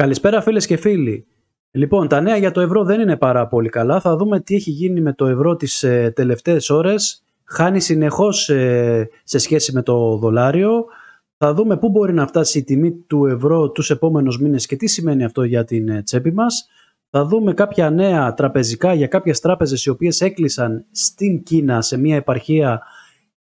Καλησπέρα φίλες και φίλοι. Λοιπόν, τα νέα για το ευρώ δεν είναι πάρα πολύ καλά. Θα δούμε τι έχει γίνει με το ευρώ τις ε, τελευταίες ώρες. Χάνει συνεχώς ε, σε σχέση με το δολάριο. Θα δούμε πού μπορεί να φτάσει η τιμή του ευρώ τους επόμενους μήνες και τι σημαίνει αυτό για την ε, τσέπη μας. Θα δούμε κάποια νέα τραπεζικά για κάποιες τράπεζες οι οποίες έκλεισαν στην Κίνα σε μια επαρχία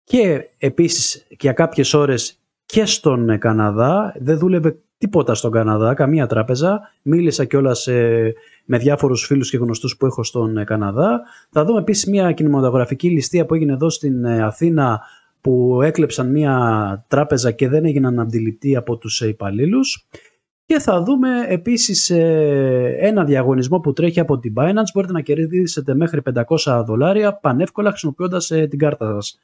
και επίσης για κάποιες ώρες και στον ε, Καναδά. Δεν δούλευε τίποτα στον Καναδά, καμία τράπεζα. Μίλησα κιόλας ε, με διάφορους φίλους και γνωστούς που έχω στον ε, Καναδά. Θα δούμε επίσης μια κινηματογραφική ληστεία που έγινε εδώ στην ε, Αθήνα που έκλεψαν μια τράπεζα και δεν έγιναν αντιληπτοί από τους υπαλλήλους. Και θα δούμε επίσης ένα διαγωνισμό που τρέχει από την Binance. Μπορείτε να κερδίσετε μέχρι 500 δολάρια πανεύκολα χρησιμοποιώντας την κάρτα σας.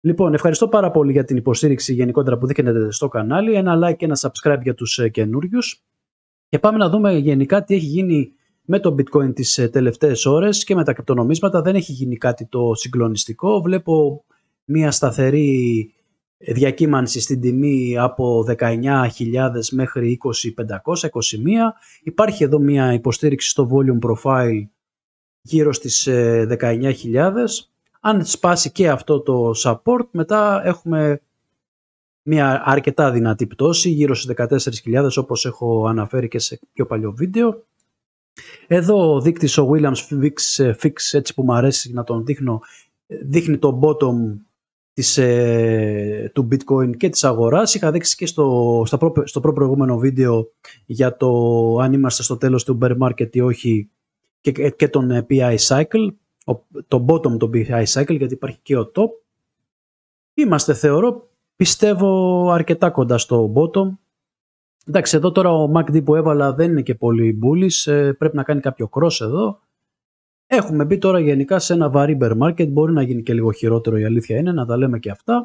Λοιπόν, ευχαριστώ πάρα πολύ για την υποστήριξη γενικότερα που δείχνετε στο κανάλι. Ένα like και ένα subscribe για τους ε, καινούριους. Και πάμε να δούμε γενικά τι έχει γίνει με το bitcoin τις ε, τελευταίες ώρες και με τα κρυπτονομίσματα. Δεν έχει γίνει κάτι το συγκλονιστικό. Βλέπω μια σταθερή διακύμανση στην τιμή από 19.000 μέχρι 20.500, 21. Υπάρχει εδώ μια υποστήριξη στο volume profile γύρω στις 19.000 ε, αν σπάσει και αυτό το support, μετά έχουμε μια αρκετά δυνατή πτώση, γύρω στις 14.000 όπως έχω αναφέρει και σε πιο παλιό βίντεο. Εδώ ο δείκτης ο Williams Fix, fix έτσι που μου αρέσει να τον δείχνω, δείχνει το bottom της, ε, του bitcoin και της αγοράς. Είχα δείξει και στο, στα προ, στο προηγούμενο βίντεο για το αν είμαστε στο τέλος του bear market ή όχι και, και τον ε, PI cycle το bottom το BI cycle γιατί υπάρχει και ο top. Είμαστε θεωρώ πιστεύω αρκετά κοντά στο bottom. Εντάξει εδώ τώρα ο MACD που έβαλα δεν είναι και πολύ bullish, ε, πρέπει να κάνει κάποιο cross εδώ. Έχουμε μπει τώρα γενικά σε ένα βαρύ bear market, μπορεί να γίνει και λίγο χειρότερο η αλήθεια είναι, να τα λέμε και αυτά.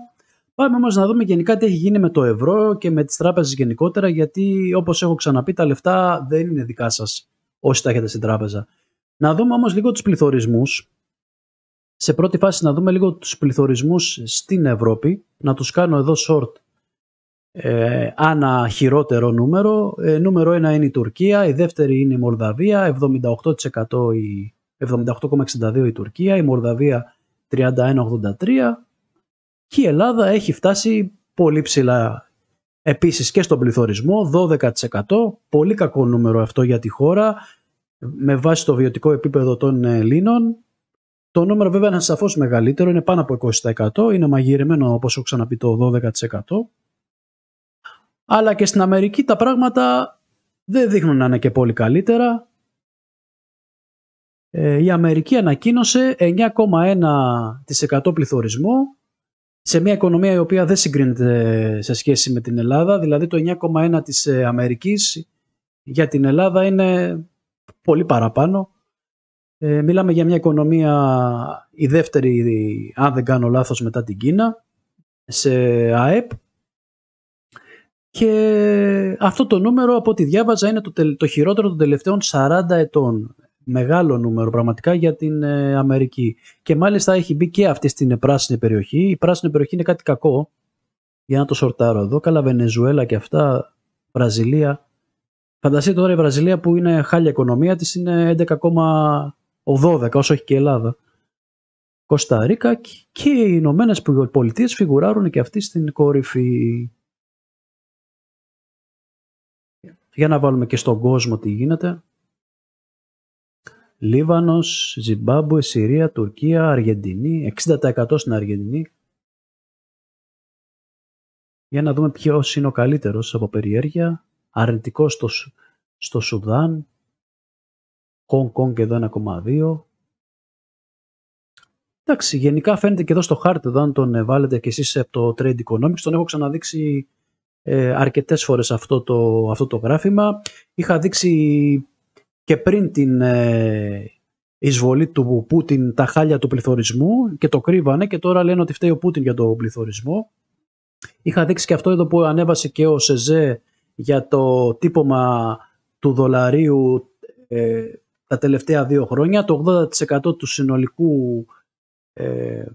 Πάμε όμως να δούμε γενικά τι έχει γίνει με το ευρώ και με τις τράπεζες γενικότερα, γιατί όπως έχω ξαναπεί τα λεφτά δεν είναι δικά σας όσοι τα έχετε στην τράπεζα. Να δούμε όμως λίγο τους πληθωρισμούς σε πρώτη φάση να δούμε λίγο τους πληθωρισμούς στην Ευρώπη, να τους κάνω εδώ short ε, ανά χειρότερο νούμερο. Ε, νούμερο 1 είναι η Τουρκία, η δεύτερη είναι η Μολδαβία, 78% η, 78,62 η Τουρκία, η Μολδαβία 31,83 και η Ελλάδα έχει φτάσει πολύ ψηλά επίσης και στον πληθωρισμό, 12%. Πολύ κακό νούμερο αυτό για τη χώρα με βάση το βιωτικό επίπεδο των Ελλήνων το νούμερο βέβαια είναι σαφώς μεγαλύτερο, είναι πάνω από 20%, είναι μαγειρεμένο όπως έχω ξαναπεί το 12%. Αλλά και στην Αμερική τα πράγματα δεν δείχνουν να είναι και πολύ καλύτερα. Ε, η Αμερική ανακοίνωσε 9,1% πληθωρισμό σε μια οικονομία η οποία δεν συγκρίνεται σε σχέση με την Ελλάδα. Δηλαδή το 9,1% της Αμερικής για την Ελλάδα είναι πολύ παραπάνω. Ε, μιλάμε για μια οικονομία, η δεύτερη, αν δεν κάνω λάθος, μετά την Κίνα, σε ΑΕΠ. Και αυτό το νούμερο, από ό,τι διάβαζα, είναι το, το χειρότερο των τελευταίων 40 ετών. Μεγάλο νούμερο πραγματικά για την ε, Αμερική. Και μάλιστα έχει μπει και αυτή στην πράσινη περιοχή. Η πράσινη περιοχή είναι κάτι κακό. Για να το σορτάρω εδώ. Καλά, Βενεζουέλα και αυτά. Βραζιλία. Φανταστείτε τώρα η Βραζιλία που είναι χάλια οικονομία της είναι ο 12, όσο έχει και η Ελλάδα. Κωνσταντίνα και οι Ηνωμένες Πολιτείες φιγουράρουν και αυτοί στην κορυφή. Για να βάλουμε και στον κόσμο τι γίνεται. Λίβανος, Ζιμπάμπου, Συρία, Τουρκία, Αργεντινή, 60% στην Αργεντινή. Για να δούμε ποιος είναι ο καλύτερος από περιέργεια. Αρνητικός στο Σουδάν, Hong Kong εδώ 1,2. Εντάξει, γενικά φαίνεται και εδώ στο χάρτη εδώ, αν τον ε, βάλετε και εσείς από το Trade Economics, τον έχω ξαναδείξει ε, αρκετές φορές αυτό το, αυτό το γράφημα. Είχα δείξει και πριν την ε, εισβολή του Πούτιν τα χάλια του πληθωρισμού και το κρύβανε και τώρα λένε ότι φταίει ο Πούτιν για τον πληθωρισμό. Είχα δείξει και αυτό εδώ που ανέβασε και ο Σεζέ για το τύπομα του δολαρίου ε, τα τελευταία δύο χρόνια. Το 80% του συνολικού, ε,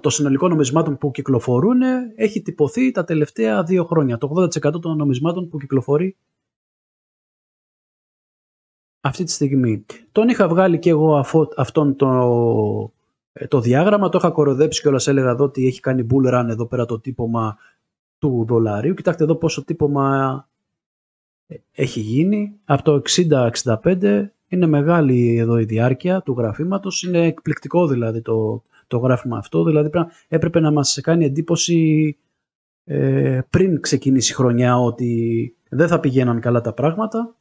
το συνολικό νομισμάτων που κυκλοφορούν ε, έχει τυπωθεί τα τελευταία δύο χρόνια. Το 80% των νομισμάτων που κυκλοφορεί αυτή τη στιγμή. Τον είχα βγάλει και εγώ αφό, αυτόν το, ε, το διάγραμμα, το είχα κοροδέψει και όλα έλεγα εδώ ότι έχει κάνει bull run εδώ πέρα το τύπωμα του δολαρίου. Κοιτάξτε εδώ πόσο τύπωμα ε, έχει γίνει. Από το 60-65 είναι μεγάλη εδώ η διάρκεια του γραφήματος, είναι εκπληκτικό δηλαδή το, το γράφημα αυτό, δηλαδή έπρεπε να μας κάνει εντύπωση ε, πριν ξεκινήσει η χρονιά ότι δεν θα πηγαίναν καλά τα πράγματα.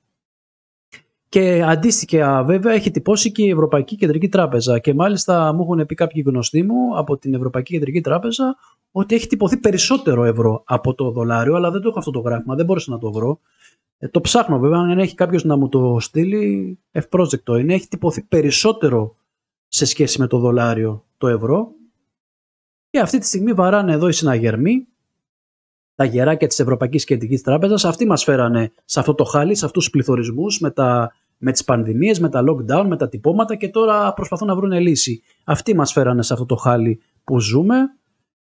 Και αντίστοιχα βέβαια έχει τυπώσει και η Ευρωπαϊκή Κεντρική Τράπεζα και μάλιστα μου έχουν πει κάποιοι γνωστοί μου από την Ευρωπαϊκή Κεντρική Τράπεζα ότι έχει τυπωθεί περισσότερο ευρώ από το δολάριο, αλλά δεν το έχω αυτό το γράφημα, δεν μπορούσα να το βρω. Ε, το ψάχνω βέβαια, αν έχει κάποιος να μου το στείλει, ευπρόσδεκτο είναι. Έχει τυπωθεί περισσότερο σε σχέση με το δολάριο το ευρώ. Και αυτή τη στιγμή βαράνε εδώ οι συναγερμοί, τα γεράκια της Ευρωπαϊκής Κεντρικής Τράπεζας. Αυτοί μας φέρανε σε αυτό το χάλι, σε αυτούς τους πληθωρισμούς, με, τα, με τις πανδημίες, με τα lockdown, με τα τυπώματα και τώρα προσπαθούν να βρουν λύση. Αυτοί μας φέρανε σε αυτό το χάλι που ζούμε.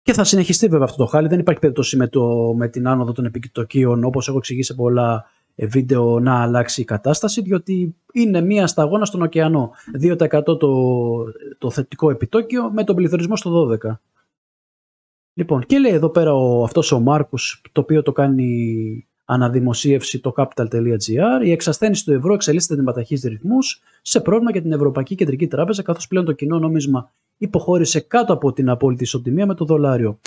Και θα συνεχιστεί βέβαια αυτό το χάλι. Δεν υπάρχει περίπτωση με, με την άνοδο των επιτοκίων, όπως έχω εξηγήσει σε πολλά ε, βίντεο να αλλάξει η κατάσταση, διότι είναι μία σταγόνα στον ωκεανό. 2% το, το θετικό επιτόκιο με τον πληθωρισμό στο 12%. Λοιπόν, και λέει εδώ πέρα ο, αυτός ο Μάρκος, το οποίο το κάνει αναδημοσίευση το capital.gr, η εξασθένιση του ευρώ εξελίσσεται με ταχύς ρυθμούς σε πρόβλημα για την Ευρωπαϊκή Κεντρική Τράπεζα, καθώς πλέον το κοινό νόμισμα υποχώρησε κάτω από την απόλυτη ισοτιμία με το δολάριο.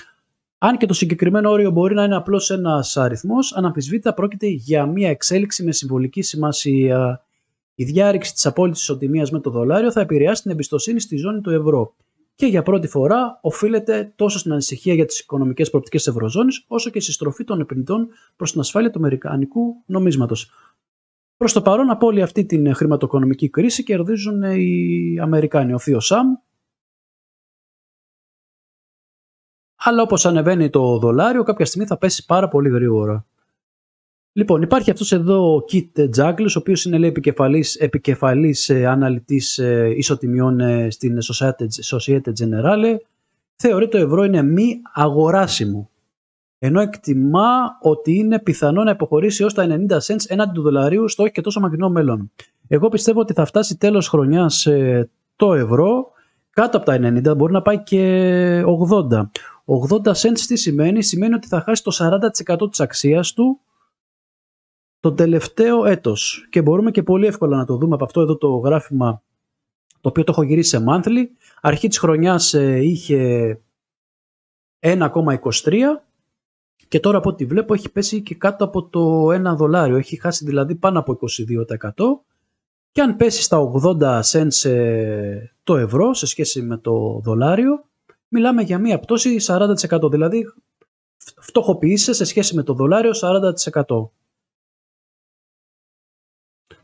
Αν και το συγκεκριμένο όριο μπορεί να είναι απλώς ένας αριθμός, αναμφισβήτητα πρόκειται για μια εξέλιξη με συμβολική σημασία. Η διάρρηξη της απόλυτης ισοτιμίας με το δολάριο θα επηρεάσει την εμπιστοσύνη στη ζώνη του ευρώ και για πρώτη φορά οφείλεται τόσο στην ανησυχία για τις οικονομικές προοπτικές της Ευρωζώνης, όσο και στη στροφή των επενδυτών προς την ασφάλεια του Αμερικανικού νομίσματος. Προς το παρόν, από όλη αυτή την χρηματοοικονομική κρίση κερδίζουν οι Αμερικάνοι. Ο Θείος Σαμ, αλλά όπως ανεβαίνει το δολάριο κάποια στιγμή θα πέσει πάρα πολύ γρήγορα. Λοιπόν, υπάρχει αυτός εδώ ο Kit Jungles, ο οποίος είναι λέει, επικεφαλής, επικεφαλής ε, αναλυτής ε, ισοτιμιών ε, στην Societe, Generale. Θεωρεί το ευρώ είναι μη αγοράσιμο. Ενώ εκτιμά ότι είναι πιθανό να υποχωρήσει ω τα 90 cents έναντι του δολαρίου στο όχι και τόσο μακρινό μέλλον. Εγώ πιστεύω ότι θα φτάσει τέλος χρονιάς το ευρώ κάτω από τα 90, μπορεί να πάει και 80. 80 cents τι σημαίνει, σημαίνει ότι θα χάσει το 40% της αξίας του το τελευταίο έτος και μπορούμε και πολύ εύκολα να το δούμε από αυτό εδώ το γράφημα το οποίο το έχω γυρίσει σε monthly. Αρχή της χρονιάς ε, είχε 1,23 και τώρα από ό,τι βλέπω έχει πέσει και κάτω από το 1 δολάριο. Έχει χάσει δηλαδή πάνω από 22% και αν πέσει στα 80 cents ε, το ευρώ σε σχέση με το δολάριο μιλάμε για μία πτώση 40%. Δηλαδή, φτωχοποιήσε σε σχέση με το δολάριο 40%.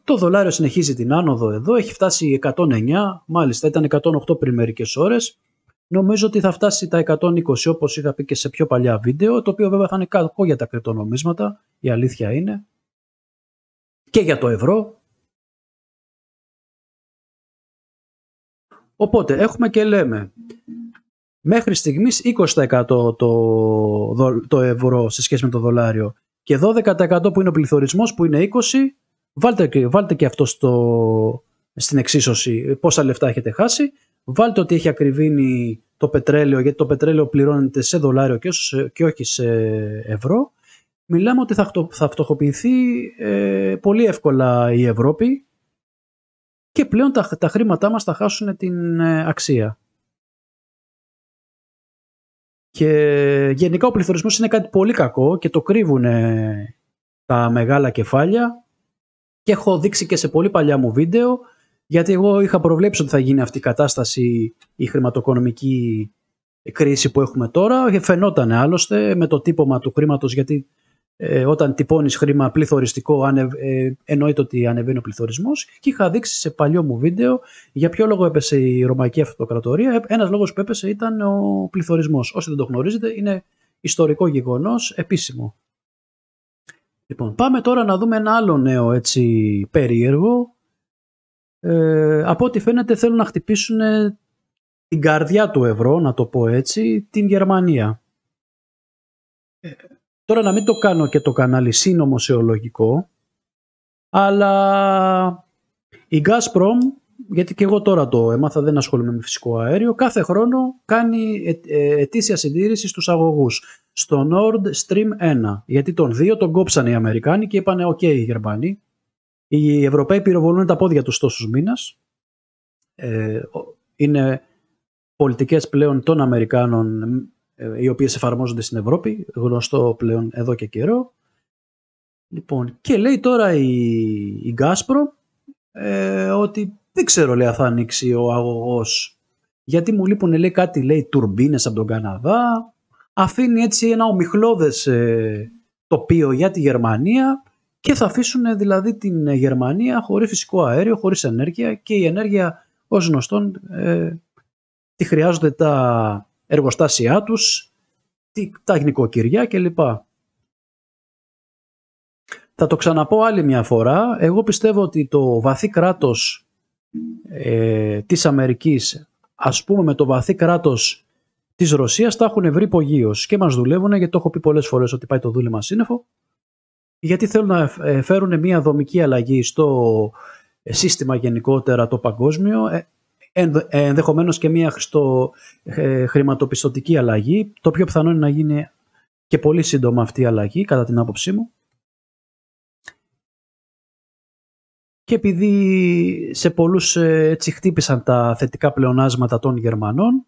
Το δολάριο συνεχίζει την άνοδο εδώ, έχει φτάσει 109, μάλιστα ήταν 108 πριν μερικές ώρες. Νομίζω ότι θα φτάσει τα 120 όπως είχα πει και σε πιο παλιά βίντεο, το οποίο βέβαια θα είναι κακό για τα κρυπτονομίσματα, η αλήθεια είναι. Και για το ευρώ. Οπότε έχουμε και λέμε μέχρι στιγμής 20% το, το, ευρώ σε σχέση με το δολάριο και 12% που είναι ο πληθωρισμός που είναι 20% βάλτε, βάλτε και αυτό στο, στην εξίσωση πόσα λεφτά έχετε χάσει βάλτε ότι έχει ακριβήνει το πετρέλαιο γιατί το πετρέλαιο πληρώνεται σε δολάριο και, σε, και όχι σε ευρώ μιλάμε ότι θα, θα φτωχοποιηθεί ε, πολύ εύκολα η Ευρώπη και πλέον τα, τα χρήματά μας θα χάσουν την ε, αξία. Και γενικά ο πληθωρισμός είναι κάτι πολύ κακό και το κρύβουν τα μεγάλα κεφάλια και έχω δείξει και σε πολύ παλιά μου βίντεο γιατί εγώ είχα προβλέψει ότι θα γίνει αυτή η κατάσταση η χρηματοοικονομική κρίση που έχουμε τώρα. Ε, Φαινόταν άλλωστε με το τύπομα του χρήματος, γιατί ε, όταν τυπώνεις χρήμα πληθωριστικό ανε, ε, εννοείται ότι ανεβαίνει ο πληθωρισμός και είχα δείξει σε παλιό μου βίντεο για ποιο λόγο έπεσε η Ρωμαϊκή Αυτοκρατορία. Ε, ένας λόγος που έπεσε ήταν ο πληθωρισμός. Όσοι δεν το γνωρίζετε είναι ιστορικό γεγονός επίσημο. Λοιπόν, πάμε τώρα να δούμε ένα άλλο νέο έτσι περίεργο. Ε, από ό,τι φαίνεται θέλουν να χτυπήσουν την καρδιά του ευρώ, να το πω έτσι, την Γερμανία. Ε, Τώρα να μην το κάνω και το κανάλι ολογικό, αλλά η Gazprom, γιατί και εγώ τώρα το έμαθα, δεν ασχολούμαι με φυσικό αέριο, κάθε χρόνο κάνει ε, ε, ετήσια συντήρηση στους αγωγούς, στο Nord Stream 1, γιατί τον 2 τον κόψανε οι Αμερικάνοι και είπανε «ΟΚ οι Γερμανοί, οι Ευρωπαίοι πυροβολούν τα πόδια τους τόσους μήνες, ε, είναι πολιτικές πλέον των Αμερικάνων ε, οι οποίες εφαρμόζονται στην Ευρώπη, γνωστό πλέον εδώ και καιρό. Λοιπόν, και λέει τώρα η, η ε, ότι δεν ξέρω λέει αν θα ανοίξει ο αγωγός γιατί μου λείπουν λέει κάτι λέει τουρμπίνες από τον Καναδά αφήνει έτσι ένα ομιχλώδες ε, τοπίο για τη Γερμανία και θα αφήσουν δηλαδή την Γερμανία χωρίς φυσικό αέριο, χωρίς ενέργεια και η ενέργεια ως γνωστόν τη χρειάζονται τα εργοστάσια τους, τα γνικοκυριά κλπ. Θα το ξαναπώ άλλη μια φορά. Εγώ πιστεύω ότι το βαθύ κράτος ε, της Αμερικής, ας πούμε με το βαθύ κράτος της Ρωσίας, τα έχουν βρει υπογείως και μας δουλεύουν, γιατί το έχω πει πολλές φορές ότι πάει το δούλημα σύννεφο, γιατί θέλουν να ε, φέρουν μια δομική αλλαγή στο ε, σύστημα γενικότερα το παγκόσμιο, ε, ε, ενδεχομένως και μια ε, χρηματοπιστωτική αλλαγή. Το πιο πιθανό είναι να γίνει και πολύ σύντομα αυτή η αλλαγή, κατά την άποψή μου. Και επειδή σε πολλούς ε, έτσι χτύπησαν τα θετικά πλεονάσματα των Γερμανών,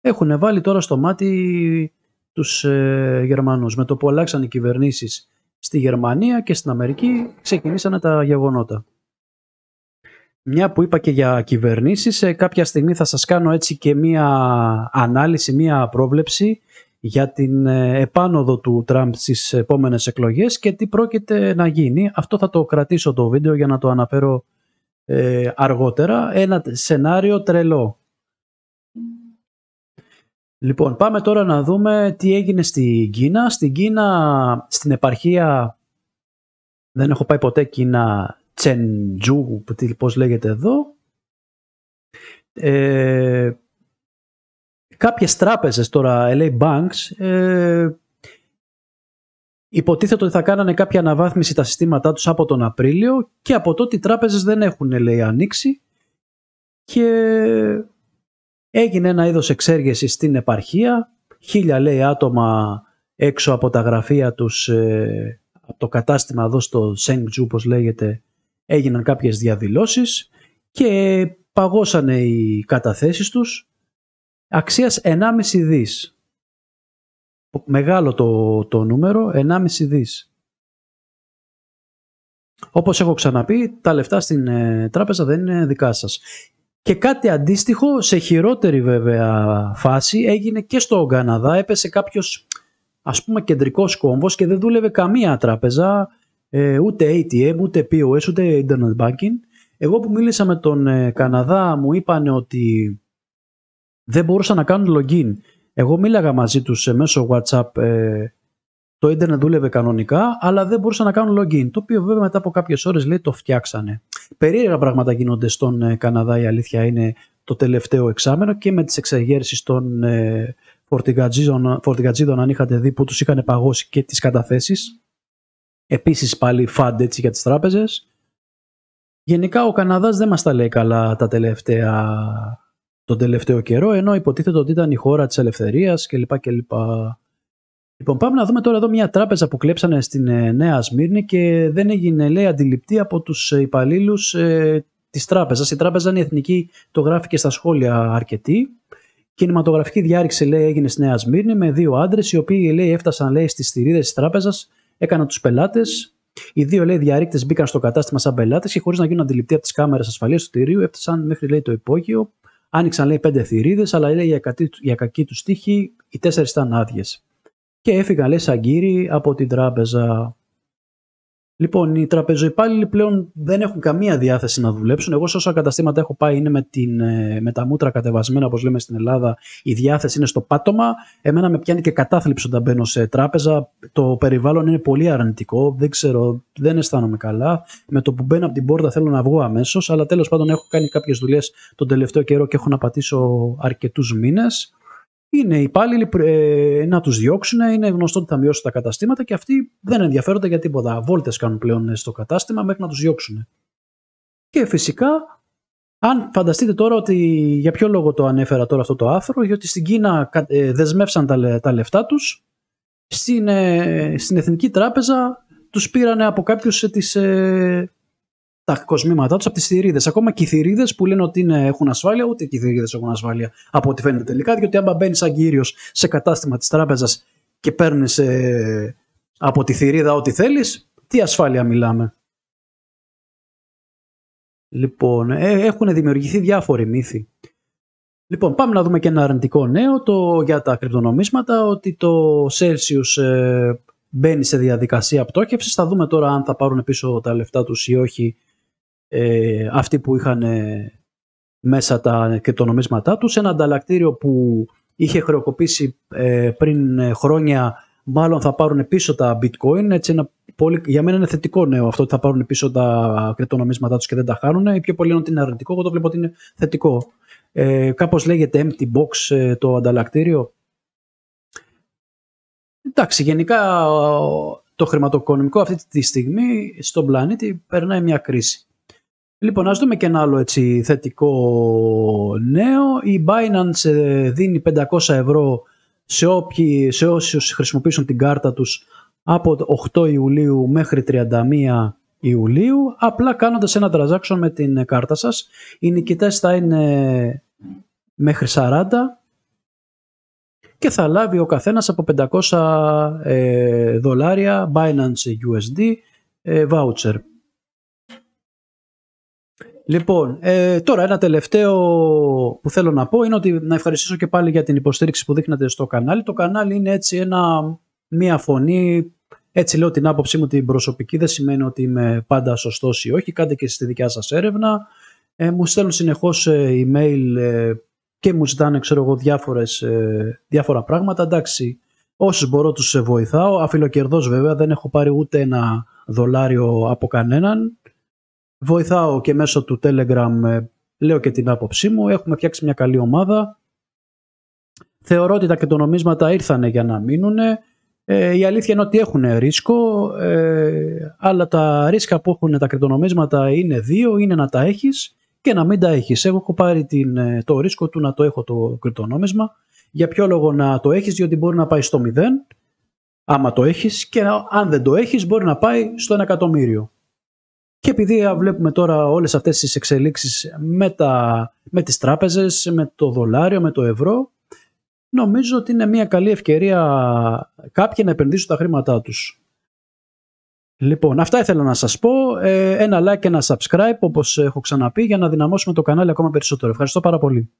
έχουν βάλει τώρα στο μάτι τους ε, Γερμανούς. Με το που αλλάξαν οι κυβερνήσεις στη Γερμανία και στην Αμερική ξεκινήσανε τα γεγονότα μια που είπα και για κυβερνήσεις. ε, κάποια στιγμή θα σας κάνω έτσι και μια ανάλυση, μια πρόβλεψη για την ε, επάνωδο του Τραμπ στις επόμενες εκλογές και τι πρόκειται να γίνει. Αυτό θα το κρατήσω το βίντεο για να το αναφέρω ε, αργότερα. Ένα σενάριο τρελό. Λοιπόν, πάμε τώρα να δούμε τι έγινε στην Κίνα. Στην Κίνα, στην επαρχία, δεν έχω πάει ποτέ Κίνα Τσεντζού, πώς λέγεται εδώ, ε, κάποιες τράπεζες τώρα, λέει Banks, ε, υποτίθεται ότι θα κάνανε κάποια αναβάθμιση τα συστήματά τους από τον Απρίλιο και από τότε οι τράπεζες δεν έχουν, λέει, ανοίξει και έγινε ένα είδος εξέργεσης στην επαρχία, χίλια, λέει, άτομα έξω από τα γραφεία τους, ε, από το κατάστημα εδώ στο Σενγκτζού, όπως λέγεται, έγιναν κάποιες διαδηλώσεις και παγώσανε οι καταθέσεις τους αξίας 1,5 δις. Μεγάλο το, το νούμερο, 1,5 δις. Όπως έχω ξαναπεί, τα λεφτά στην ε, τράπεζα δεν είναι δικά σας. Και κάτι αντίστοιχο, σε χειρότερη βέβαια φάση, έγινε και στο Καναδά. Έπεσε κάποιος ας πούμε κεντρικός κόμβος και δεν δούλευε καμία τράπεζα ε, ούτε ATM, ούτε POS, ούτε Internet Banking. Εγώ που μίλησα με τον ε, Καναδά μου είπαν ότι δεν μπορούσαν να κάνουν login. Εγώ μίλαγα μαζί τους ε, μέσω WhatsApp, ε, το Internet δούλευε κανονικά, αλλά δεν μπορούσαν να κάνουν login, το οποίο βέβαια μετά από κάποιες ώρες λέει το φτιάξανε. Περίεργα πράγματα γίνονται στον Καναδά, η αλήθεια είναι το τελευταίο εξάμενο και με τις εξαγέρσεις των φορτηγατζίδων, αν είχατε δει που τους είχαν παγώσει και τις καταθέσεις Επίσης πάλι φαντ έτσι για τις τράπεζες. Γενικά ο Καναδάς δεν μας τα λέει καλά τα τελευταία, τον τελευταίο καιρό, ενώ υποτίθεται ότι ήταν η χώρα της ελευθερίας κλπ. κλπ. Λοιπόν, πάμε να δούμε τώρα εδώ μια τράπεζα που κλέψανε στην ε, Νέα Σμύρνη και δεν έγινε, λέει, αντιληπτή από τους υπαλλήλους ε, της τράπεζας. Η τράπεζα είναι εθνική, το γράφει και στα σχόλια αρκετή. Κινηματογραφική διάρρηξη, λέει, έγινε στη Νέα Σμύρνη με δύο άντρες, οι οποίοι, λέει, έφτασαν, λέει, στις θηρίδες της τράπεζας έκανα τους πελάτες. Οι δύο λέει διαρρήκτες μπήκαν στο κατάστημα σαν πελάτες και χωρίς να γίνουν αντιληπτοί από τις κάμερες ασφαλείας του τυρίου έφτασαν μέχρι λέει, το υπόγειο. Άνοιξαν λέει πέντε θηρίδες, αλλά λέει, για, κακή, για τους τύχη οι τέσσερις ήταν άδειες. Και έφυγαν λέει σαν κύριοι από την τράπεζα. Λοιπόν, οι τραπεζοϊπάλληλοι πλέον δεν έχουν καμία διάθεση να δουλέψουν. Εγώ σε όσα καταστήματα έχω πάει είναι με, την, ε, με τα μούτρα κατεβασμένα, όπως λέμε στην Ελλάδα, η διάθεση είναι στο πάτωμα. Εμένα με πιάνει και κατάθλιψη όταν μπαίνω σε τράπεζα. Το περιβάλλον είναι πολύ αρνητικό. Δεν ξέρω, δεν αισθάνομαι καλά. Με το που μπαίνω από την πόρτα θέλω να βγω αμέσως. Αλλά τέλος πάντων έχω κάνει κάποιες δουλειές τον τελευταίο καιρό και έχω να πατήσω αρκετούς μήνες είναι υπάλληλοι ε, να τους διώξουν, είναι γνωστό ότι θα μειώσουν τα καταστήματα και αυτοί δεν ενδιαφέρονται για τίποτα. Βόλτες κάνουν πλέον ε, στο κατάστημα μέχρι να τους διώξουν. Και φυσικά, αν φανταστείτε τώρα ότι για ποιο λόγο το ανέφερα τώρα αυτό το άθρο, γιατί στην Κίνα ε, δεσμεύσαν τα, τα λεφτά τους, στην, ε, στην Εθνική Τράπεζα τους πήρανε από κάποιους ε, τις ε, τα κοσμήματά τους από τις θηρίδες. Ακόμα και οι θηρίδες που λένε ότι είναι, έχουν ασφάλεια, ούτε και οι θηρίδες έχουν ασφάλεια από ό,τι φαίνεται τελικά. Διότι άμα μπαίνεις σαν κύριος σε κατάστημα της τράπεζας και παίρνεις ε, από τη θηρίδα ό,τι θέλεις, τι ασφάλεια μιλάμε. Λοιπόν, ε, έχουν δημιουργηθεί διάφοροι μύθοι. Λοιπόν, πάμε να δούμε και ένα αρνητικό νέο το, για τα κρυπτονομίσματα, ότι το Celsius ε, μπαίνει σε διαδικασία πτώχευσης. Θα δούμε τώρα αν θα πάρουν πίσω τα λεφτά τους ή όχι ε, αυτοί που είχαν ε, μέσα τα κρυπτονομίσματά τους. Ένα ανταλλακτήριο που είχε χρεοκοπήσει ε, πριν ε, χρόνια μάλλον θα πάρουν πίσω τα bitcoin. Έτσι, ένα πολύ, για μένα είναι θετικό νέο αυτό ότι θα πάρουν πίσω τα κρυπτονομίσματά τους και δεν τα χάνουν. Οι πιο πολύ είναι ότι είναι αρνητικό, εγώ το βλέπω ότι είναι θετικό. Ε, κάπως λέγεται empty box το ανταλλακτήριο. Εντάξει, γενικά το χρηματοοικονομικό αυτή τη στιγμή στον πλανήτη περνάει μια κρίση. Λοιπόν, ας δούμε και ένα άλλο έτσι, θετικό νέο. Η Binance ε, δίνει 500 ευρώ σε, όποιοι, σε όσους χρησιμοποιήσουν την κάρτα τους από 8 Ιουλίου μέχρι 31 Ιουλίου, απλά κάνοντας ένα transaction με την κάρτα σας. Οι νικητές θα είναι μέχρι 40 και θα λάβει ο καθένας από 500 ε, δολάρια Binance USD ε, voucher. Λοιπόν, ε, τώρα ένα τελευταίο που θέλω να πω είναι ότι να ευχαριστήσω και πάλι για την υποστήριξη που δείχνετε στο κανάλι. Το κανάλι είναι έτσι ένα, μία φωνή, έτσι λέω την άποψή μου την προσωπική, δεν σημαίνει ότι είμαι πάντα σωστός ή όχι, κάντε και στη δικιά σας έρευνα. Ε, μου στέλνουν συνεχώς ε, email ε, και μου ζητάνε ξέρω διάφορες, ε, διάφορα πράγματα. Εντάξει, όσους μπορώ τους βοηθάω, αφιλοκερδός βέβαια, δεν έχω πάρει ούτε ένα δολάριο από κανέναν βοηθάω και μέσω του Telegram, ε, λέω και την άποψή μου. Έχουμε φτιάξει μια καλή ομάδα. Θεωρώ ότι τα κρυπτονομίσματα ήρθαν για να μείνουν. Ε, η αλήθεια είναι ότι έχουν ρίσκο, ε, αλλά τα ρίσκα που έχουν τα κρυπτονομίσματα είναι δύο, είναι να τα έχεις και να μην τα έχεις. Έχω πάρει την, το ρίσκο του να το έχω το κρυπτονόμισμα. Για ποιο λόγο να το έχεις, διότι μπορεί να πάει στο μηδέν. άμα το έχεις, και αν δεν το έχεις μπορεί να πάει στο ένα εκατομμύριο. Και επειδή βλέπουμε τώρα όλες αυτές τις εξελίξεις με, τα, με τις τράπεζες, με το δολάριο, με το ευρώ, νομίζω ότι είναι μια καλή ευκαιρία κάποιοι να επενδύσουν τα χρήματά τους. Λοιπόν, αυτά ήθελα να σας πω. Ε, ένα like και ένα subscribe, όπως έχω ξαναπεί, για να δυναμώσουμε το κανάλι ακόμα περισσότερο. Ευχαριστώ πάρα πολύ.